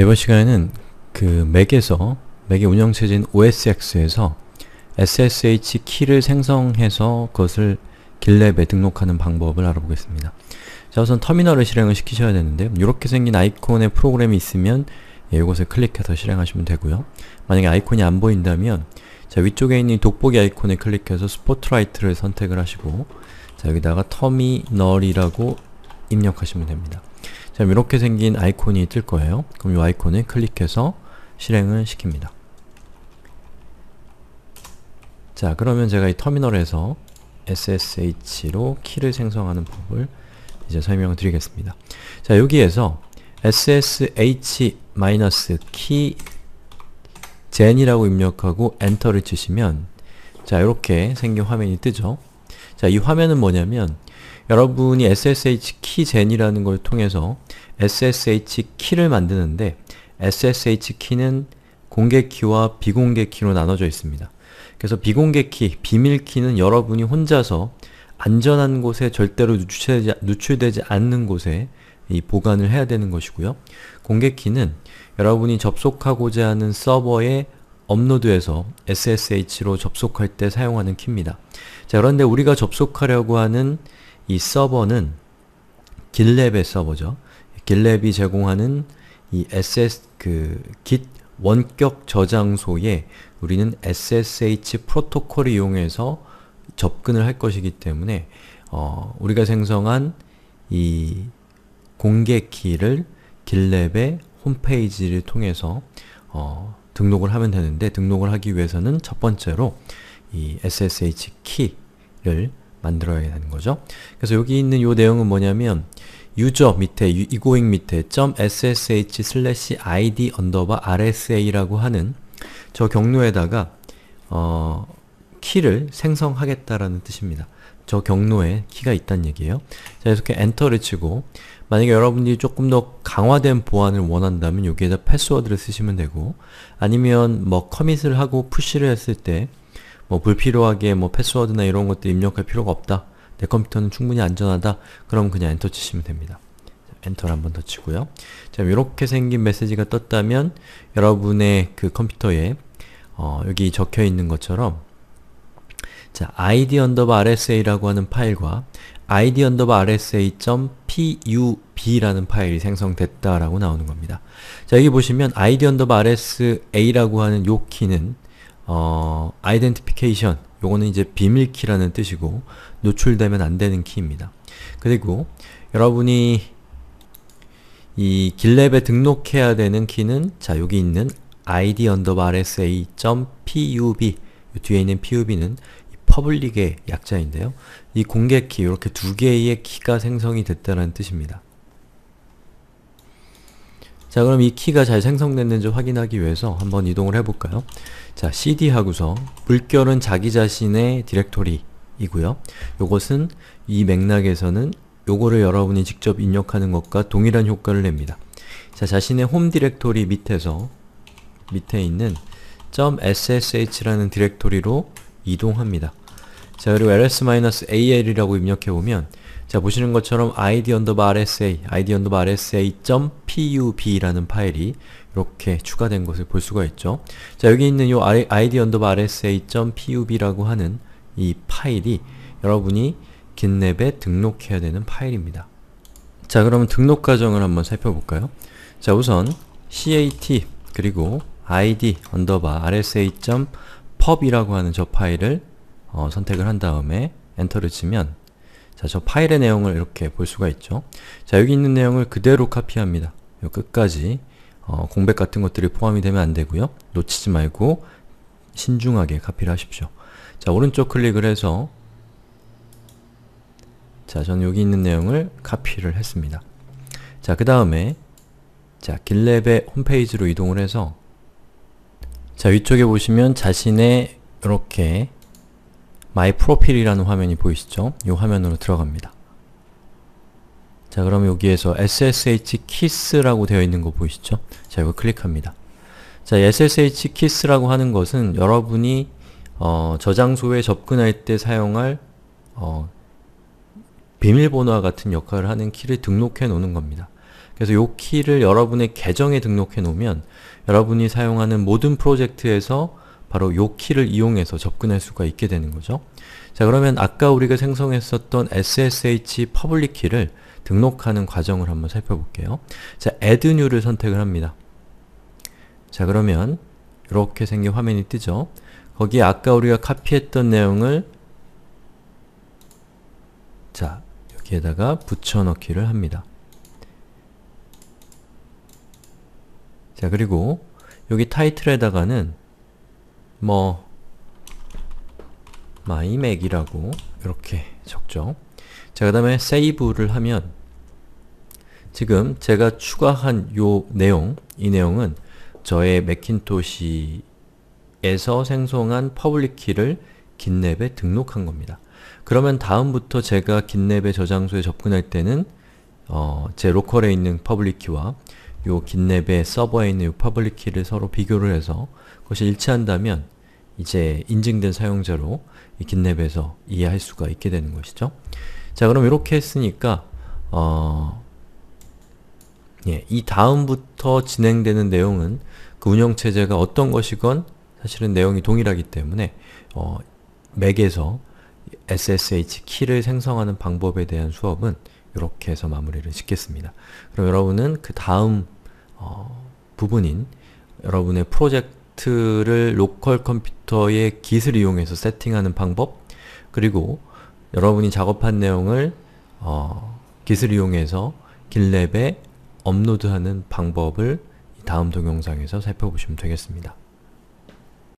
이번 시간에는 그 맥에서 맥의 운영체제인 OSX에서 SSH 키를 생성해서 그것을 길랩에 등록하는 방법을 알아보겠습니다. 자 우선 터미널을 실행을 시키셔야 되는데 이렇게 생긴 아이콘의 프로그램이 있으면 예, 이것을 클릭해서 실행하시면 되고요. 만약에 아이콘이 안 보인다면 자 위쪽에 있는 돋보기 아이콘을 클릭해서 스포트라이트를 선택을 하시고 자 여기다가 터미널이라고 입력하시면 됩니다. 자, 이렇게 생긴 아이콘이 뜰 거예요. 그럼 이 아이콘을 클릭해서 실행을 시킵니다. 자, 그러면 제가 이 터미널에서 ssh로 키를 생성하는 법을 이제 설명을 드리겠습니다. 자, 여기에서 ssh-key gen이라고 입력하고 엔터를 치시면 자, 이렇게 생긴 화면이 뜨죠. 자, 이 화면은 뭐냐면 여러분이 SSH 키젠이라는 걸 통해서 SSH 키를 만드는데 SSH 키는 공개 키와 비공개 키로 나눠져 있습니다. 그래서 비공개 키, 비밀 키는 여러분이 혼자서 안전한 곳에 절대로 누출되지, 누출되지 않는 곳에 보관을 해야 되는 것이고요. 공개 키는 여러분이 접속하고자 하는 서버에 업로드해서 SSH로 접속할 때 사용하는 키입니다. 자, 그런데 우리가 접속하려고 하는 이 서버는 길랩의 서버죠. g i 이 제공하는 이 SS 그 Git 원격 저장소에 우리는 SSH 프로토콜을 이용해서 접근을 할 것이기 때문에 어, 우리가 생성한 이 공개 키를 길랩의 홈페이지를 통해서 어, 등록을 하면 되는데 등록을 하기 위해서는 첫 번째로 이 SSH 키를 만들어야 되는 거죠. 그래서 여기 있는 요 내용은 뭐냐면 유저 밑에, 이고잉 밑에 .ssh slash id underbar rsa라고 하는 저 경로에다가 어, 키를 생성하겠다라는 뜻입니다. 저 경로에 키가 있다는 얘기예요. 자, 이렇게 엔터를 치고 만약에 여러분들이 조금 더 강화된 보안을 원한다면 여기에다 패스워드를 쓰시면 되고 아니면 뭐 커밋을 하고 푸시를 했을 때뭐 불필요하게 뭐 패스워드나 이런 것들 입력할 필요가 없다. 내 컴퓨터는 충분히 안전하다. 그럼 그냥 엔터 치시면 됩니다. 엔터를 한 번 더 치고요. 자, 이렇게 생긴 메시지가 떴다면 여러분의 그 컴퓨터에 어, 여기 적혀 있는 것처럼 자, id 언더바 rsa라고 하는 파일과 id 언더바 rsa.pub라는 파일이 생성됐다라고 나오는 겁니다. 자, 여기 보시면 id 언더바 rsa라고 하는 요 키는 어, i d e n t i f i 요거는 이제 비밀키라는 뜻이고 노출되면 안되는 키입니다. 그리고 여러분이 이 길랩에 등록해야 되는 키는 자 여기 있는 id s a p u b 뒤에 있는 pub는 퍼블릭의 약자인데요. 이 공개키 이렇게 두 개의 키가 생성이 됐다는 뜻입니다. 자 그럼 이 키가 잘 생성됐는지 확인하기 위해서 한번 이동을 해볼까요? 자 cd 하고서 물결은 자기 자신의 디렉토리이고요. 요것은 이 맥락에서는 요거를 여러분이 직접 입력하는 것과 동일한 효과를 냅니다. 자 자신의 홈 디렉토리 밑에서 밑에 있는 .ssh라는 디렉토리로 이동합니다. 자 그리고 ls-al이라고 입력해보면 자 보시는 것처럼 id 언더바 rsa, id 언더바 rsa.pub라는 파일이 이렇게 추가된 것을 볼 수가 있죠. 자 여기 있는 이 id 언더바 rsa.pub라고 하는 이 파일이 여러분이 긴랩에 등록해야 되는 파일입니다. 자 그러면 등록 과정을 한번 살펴볼까요? 자 우선 cat 그리고 id 언더바 rsa.pub이라고 하는 저 파일을 어, 선택을 한 다음에 엔터를 치면 자, 저 파일의 내용을 이렇게 볼 수가 있죠. 자, 여기 있는 내용을 그대로 카피합니다. 끝까지 어, 공백 같은 것들이 포함이 되면 안 되고요. 놓치지 말고 신중하게 카피를 하십시오. 자, 오른쪽 클릭을 해서 자, 저는 여기 있는 내용을 카피를 했습니다. 자, 그 다음에 자, 길랩의 홈페이지로 이동을 해서 자, 위쪽에 보시면 자신의 이렇게 마이 프로필이라는 화면이 보이시죠? 이 화면으로 들어갑니다. 자 그럼 여기에서 ssh k i 라고 되어 있는 거 보이시죠? 자 이거 클릭합니다. 자 ssh k i 라고 하는 것은 여러분이 어, 저장소에 접근할 때 사용할 어, 비밀번호와 같은 역할을 하는 키를 등록해 놓는 겁니다. 그래서 이 키를 여러분의 계정에 등록해 놓으면 여러분이 사용하는 모든 프로젝트에서 바로 요 키를 이용해서 접근할 수가 있게 되는 거죠. 자 그러면 아까 우리가 생성했었던 ssh 퍼블릭 키를 등록하는 과정을 한번 살펴볼게요. 자 add new를 선택을 합니다. 자 그러면 이렇게 생긴 화면이 뜨죠. 거기에 아까 우리가 카피했던 내용을 자 여기에다가 붙여넣기를 합니다. 자 그리고 여기 타이틀에다가는 뭐 m y m 이라고 이렇게 적죠. 자, 그 다음에 s a v 를 하면 지금 제가 추가한 요 내용, 이 내용은 저의 매킨토시에서 생성한 퍼블릭키를 긴랩에 등록한 겁니다. 그러면 다음부터 제가 긴랩의 저장소에 접근할 때는 어, 제 로컬에 있는 퍼블릭키와 요 긴랩의 서버에 있는 요 퍼블릭 키를 서로 비교를 해서 그것이 일치한다면 이제 인증된 사용자로 이 긴랩에서 이해할 수가 있게 되는 것이죠. 자 그럼 이렇게 했으니까 어... 예, 이 다음부터 진행되는 내용은 그 운영체제가 어떤 것이건 사실은 내용이 동일하기 때문에 어, 맥에서 SSH 키를 생성하는 방법에 대한 수업은 이렇게 해서 마무리를 짓겠습니다. 그럼 여러분은 그 다음 어, 부분인 여러분의 프로젝트를 로컬 컴퓨터의 깃을 이용해서 세팅하는 방법 그리고 여러분이 작업한 내용을 어, 깃을 이용해서 길랩에 업로드하는 방법을 다음 동영상에서 살펴보시면 되겠습니다.